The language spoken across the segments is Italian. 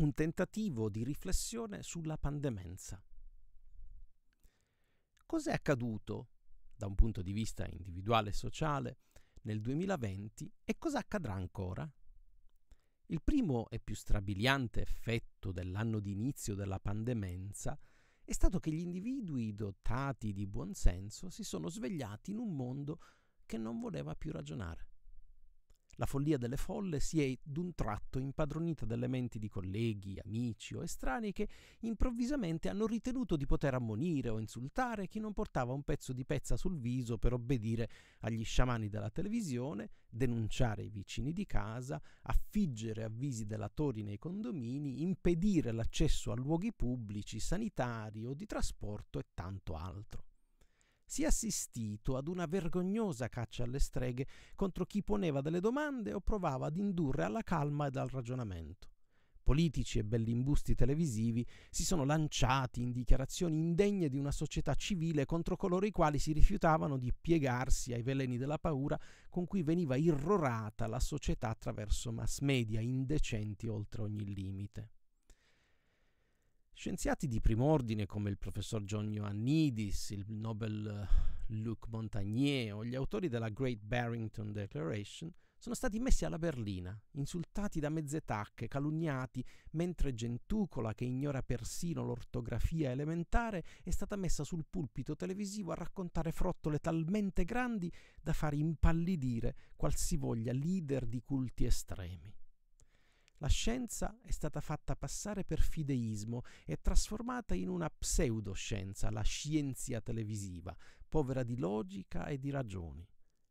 un tentativo di riflessione sulla pandemenza. Cos'è accaduto, da un punto di vista individuale e sociale, nel 2020 e cosa accadrà ancora? Il primo e più strabiliante effetto dell'anno d'inizio della pandemenza è stato che gli individui dotati di buonsenso si sono svegliati in un mondo che non voleva più ragionare. La follia delle folle si è d'un tratto impadronita delle menti di colleghi, amici o estranei che improvvisamente hanno ritenuto di poter ammonire o insultare chi non portava un pezzo di pezza sul viso per obbedire agli sciamani della televisione, denunciare i vicini di casa, affiggere avvisi delatori nei condomini, impedire l'accesso a luoghi pubblici, sanitari o di trasporto e tanto altro si è assistito ad una vergognosa caccia alle streghe contro chi poneva delle domande o provava ad indurre alla calma ed al ragionamento. Politici e bellimbusti televisivi si sono lanciati in dichiarazioni indegne di una società civile contro coloro i quali si rifiutavano di piegarsi ai veleni della paura con cui veniva irrorata la società attraverso mass media indecenti oltre ogni limite. Scienziati di primo ordine come il professor John Ioannidis, il Nobel eh, Luc Montagnier o gli autori della Great Barrington Declaration sono stati messi alla berlina, insultati da mezze tacche, calunniati, mentre Gentucola, che ignora persino l'ortografia elementare, è stata messa sul pulpito televisivo a raccontare frottole talmente grandi da far impallidire qualsivoglia leader di culti estremi. La scienza è stata fatta passare per fideismo e trasformata in una pseudoscienza, la scienza televisiva, povera di logica e di ragioni.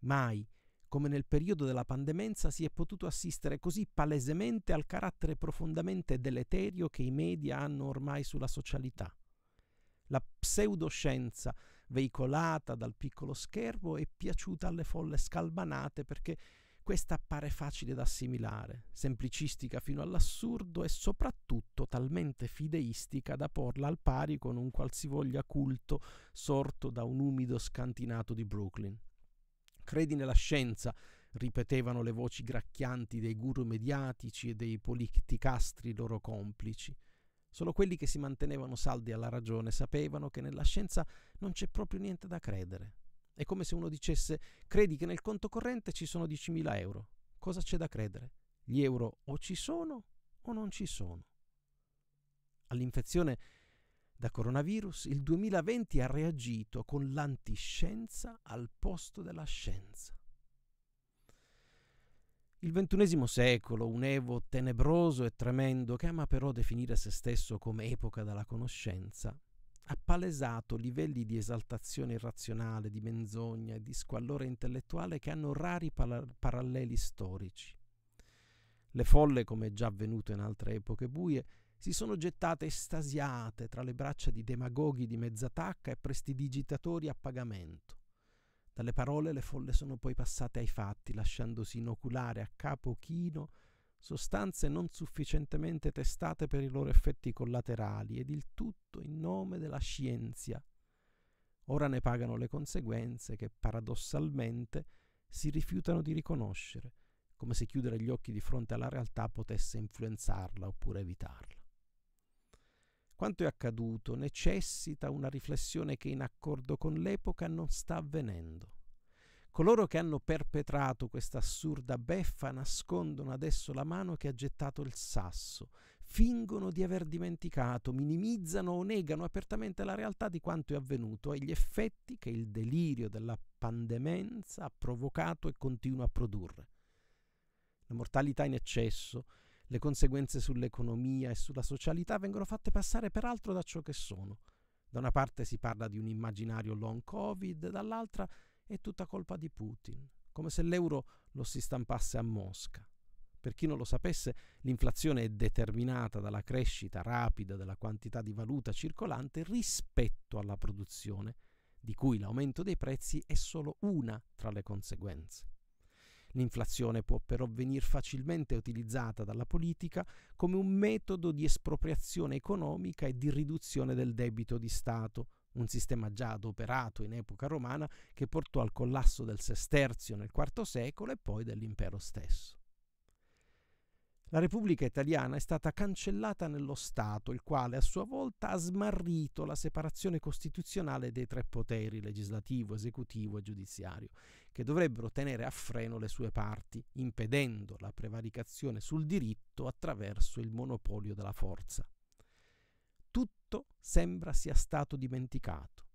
Mai, come nel periodo della pandemia, si è potuto assistere così palesemente al carattere profondamente deleterio che i media hanno ormai sulla socialità. La pseudoscienza veicolata dal piccolo schermo è piaciuta alle folle scalmanate perché questa appare facile da assimilare, semplicistica fino all'assurdo e soprattutto talmente fideistica da porla al pari con un qualsivoglia culto sorto da un umido scantinato di Brooklyn. Credi nella scienza, ripetevano le voci gracchianti dei guru mediatici e dei politicastri loro complici. Solo quelli che si mantenevano saldi alla ragione sapevano che nella scienza non c'è proprio niente da credere. È come se uno dicesse credi che nel conto corrente ci sono 10.000 euro. Cosa c'è da credere? Gli euro o ci sono o non ci sono. All'infezione da coronavirus il 2020 ha reagito con l'antiscienza al posto della scienza. Il XXI secolo, un evo tenebroso e tremendo che ama però definire se stesso come epoca della conoscenza, ha palesato livelli di esaltazione irrazionale, di menzogna e di squallore intellettuale che hanno rari pal- paralleli storici. Le folle, come è già avvenuto in altre epoche buie, si sono gettate estasiate tra le braccia di demagoghi di mezzatacca e prestidigitatori a pagamento. Dalle parole le folle sono poi passate ai fatti, lasciandosi inoculare a capo chino sostanze non sufficientemente testate per i loro effetti collaterali ed il tutto in nome della scienza. Ora ne pagano le conseguenze che paradossalmente si rifiutano di riconoscere, come se chiudere gli occhi di fronte alla realtà potesse influenzarla oppure evitarla. Quanto è accaduto necessita una riflessione che in accordo con l'epoca non sta avvenendo. Coloro che hanno perpetrato questa assurda beffa nascondono adesso la mano che ha gettato il sasso, fingono di aver dimenticato, minimizzano o negano apertamente la realtà di quanto è avvenuto e gli effetti che il delirio della pandemenza ha provocato e continua a produrre. La mortalità in eccesso, le conseguenze sull'economia e sulla socialità vengono fatte passare peraltro da ciò che sono. Da una parte si parla di un immaginario long covid, dall'altra è tutta colpa di Putin, come se l'euro lo si stampasse a Mosca. Per chi non lo sapesse, l'inflazione è determinata dalla crescita rapida della quantità di valuta circolante rispetto alla produzione, di cui l'aumento dei prezzi è solo una tra le conseguenze. L'inflazione può però venire facilmente utilizzata dalla politica come un metodo di espropriazione economica e di riduzione del debito di Stato, un sistema già adoperato in epoca romana che portò al collasso del sesterzio nel IV secolo e poi dell'impero stesso. La Repubblica italiana è stata cancellata nello Stato, il quale a sua volta ha smarrito la separazione costituzionale dei tre poteri, legislativo, esecutivo e giudiziario, che dovrebbero tenere a freno le sue parti, impedendo la prevaricazione sul diritto attraverso il monopolio della forza tutto sembra sia stato dimenticato.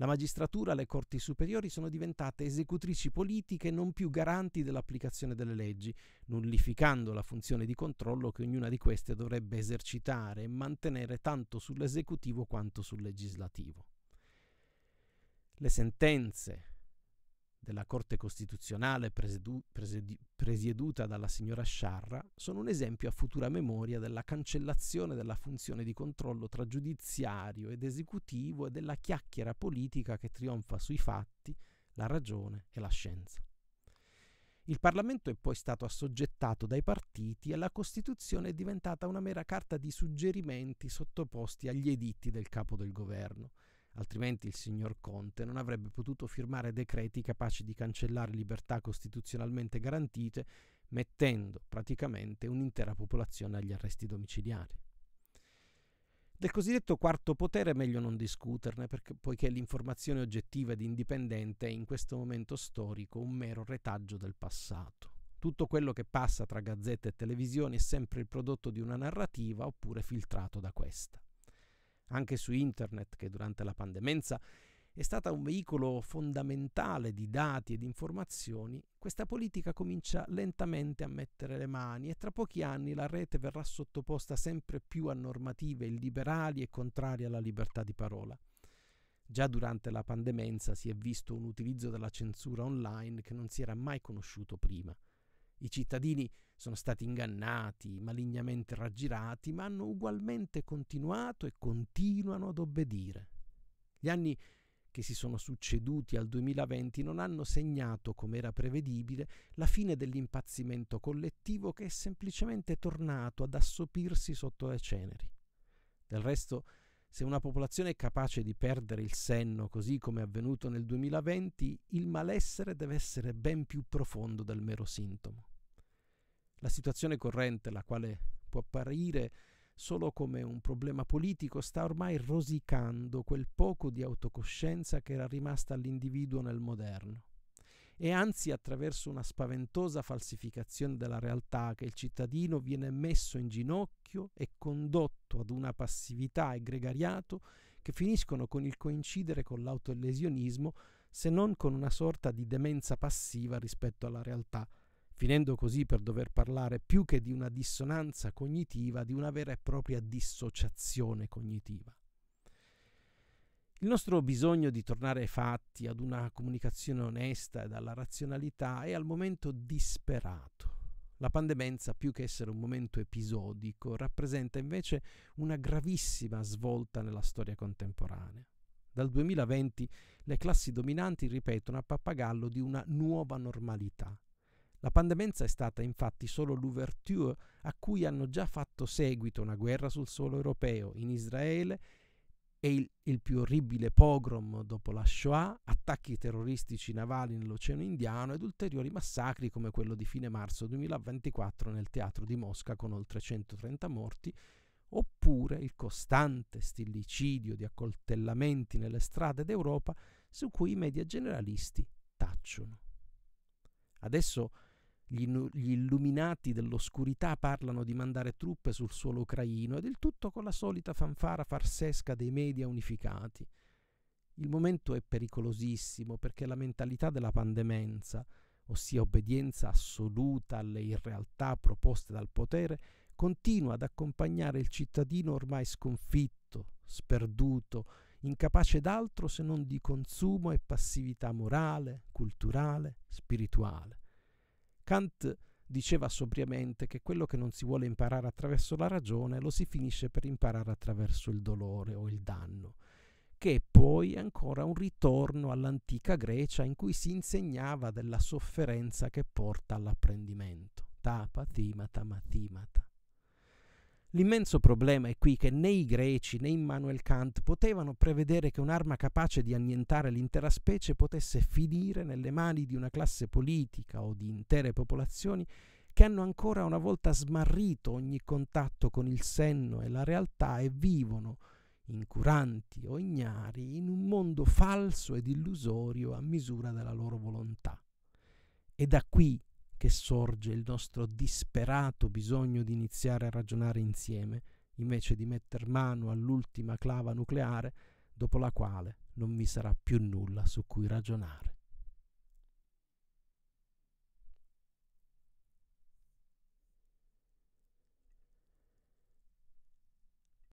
La magistratura e le corti superiori sono diventate esecutrici politiche non più garanti dell'applicazione delle leggi, nullificando la funzione di controllo che ognuna di queste dovrebbe esercitare e mantenere tanto sull'esecutivo quanto sul legislativo. Le sentenze della Corte Costituzionale presiedu- presiedu- presieduta dalla signora Sciarra sono un esempio a futura memoria della cancellazione della funzione di controllo tra giudiziario ed esecutivo e della chiacchiera politica che trionfa sui fatti, la ragione e la scienza. Il Parlamento è poi stato assoggettato dai partiti e la Costituzione è diventata una mera carta di suggerimenti sottoposti agli editti del capo del governo, altrimenti il signor Conte non avrebbe potuto firmare decreti capaci di cancellare libertà costituzionalmente garantite, mettendo praticamente un'intera popolazione agli arresti domiciliari. Del cosiddetto quarto potere è meglio non discuterne, perché, poiché l'informazione oggettiva ed indipendente è in questo momento storico un mero retaggio del passato. Tutto quello che passa tra gazzette e televisioni è sempre il prodotto di una narrativa oppure filtrato da questa anche su internet che durante la pandemia è stata un veicolo fondamentale di dati e di informazioni, questa politica comincia lentamente a mettere le mani e tra pochi anni la rete verrà sottoposta sempre più a normative illiberali e contrarie alla libertà di parola. Già durante la pandemia si è visto un utilizzo della censura online che non si era mai conosciuto prima. I cittadini sono stati ingannati, malignamente raggirati, ma hanno ugualmente continuato e continuano ad obbedire. Gli anni che si sono succeduti al 2020 non hanno segnato, come era prevedibile, la fine dell'impazzimento collettivo che è semplicemente tornato ad assopirsi sotto le ceneri. Del resto, se una popolazione è capace di perdere il senno, così come è avvenuto nel 2020, il malessere deve essere ben più profondo del mero sintomo. La situazione corrente, la quale può apparire solo come un problema politico, sta ormai rosicando quel poco di autocoscienza che era rimasta all'individuo nel moderno e anzi attraverso una spaventosa falsificazione della realtà che il cittadino viene messo in ginocchio e condotto ad una passività e gregariato che finiscono con il coincidere con l'autolesionismo se non con una sorta di demenza passiva rispetto alla realtà, finendo così per dover parlare più che di una dissonanza cognitiva, di una vera e propria dissociazione cognitiva. Il nostro bisogno di tornare ai fatti, ad una comunicazione onesta ed alla razionalità è al momento disperato. La pandemia, più che essere un momento episodico, rappresenta invece una gravissima svolta nella storia contemporanea. Dal 2020 le classi dominanti ripetono a pappagallo di una nuova normalità. La pandemia è stata infatti solo l'ouverture a cui hanno già fatto seguito una guerra sul suolo europeo, in Israele e il, il, più orribile pogrom dopo la Shoah, attacchi terroristici navali nell'Oceano Indiano ed ulteriori massacri come quello di fine marzo 2024 nel teatro di Mosca con oltre 130 morti, oppure il costante stillicidio di accoltellamenti nelle strade d'Europa su cui i media generalisti tacciono. Adesso gli, gli illuminati dell'oscurità parlano di mandare truppe sul suolo ucraino ed il tutto con la solita fanfara farsesca dei media unificati. Il momento è pericolosissimo perché la mentalità della pandemenza, ossia obbedienza assoluta alle irrealtà proposte dal potere, continua ad accompagnare il cittadino ormai sconfitto, sperduto, incapace d'altro se non di consumo e passività morale, culturale, spirituale. Kant diceva sobriamente che quello che non si vuole imparare attraverso la ragione lo si finisce per imparare attraverso il dolore o il danno, che è poi ancora un ritorno all'antica Grecia in cui si insegnava della sofferenza che porta all'apprendimento. Tapa, timata, matimata. L'immenso problema è qui che né i greci né Immanuel Kant potevano prevedere che un'arma capace di annientare l'intera specie potesse finire nelle mani di una classe politica o di intere popolazioni che hanno ancora una volta smarrito ogni contatto con il senno e la realtà e vivono, incuranti o ignari, in un mondo falso ed illusorio a misura della loro volontà. E da qui che sorge il nostro disperato bisogno di iniziare a ragionare insieme, invece di metter mano all'ultima clava nucleare, dopo la quale non vi sarà più nulla su cui ragionare.